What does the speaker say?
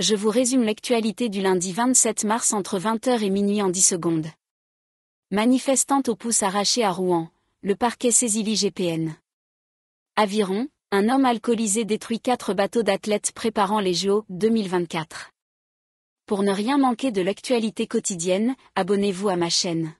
je vous résume l'actualité du lundi 27 mars entre 20h et minuit en 10 secondes. Manifestante aux pouce arraché à Rouen, le parquet saisit l'IGPN. Aviron, un homme alcoolisé détruit quatre bateaux d'athlètes préparant les JO 2024. Pour ne rien manquer de l'actualité quotidienne, abonnez-vous à ma chaîne.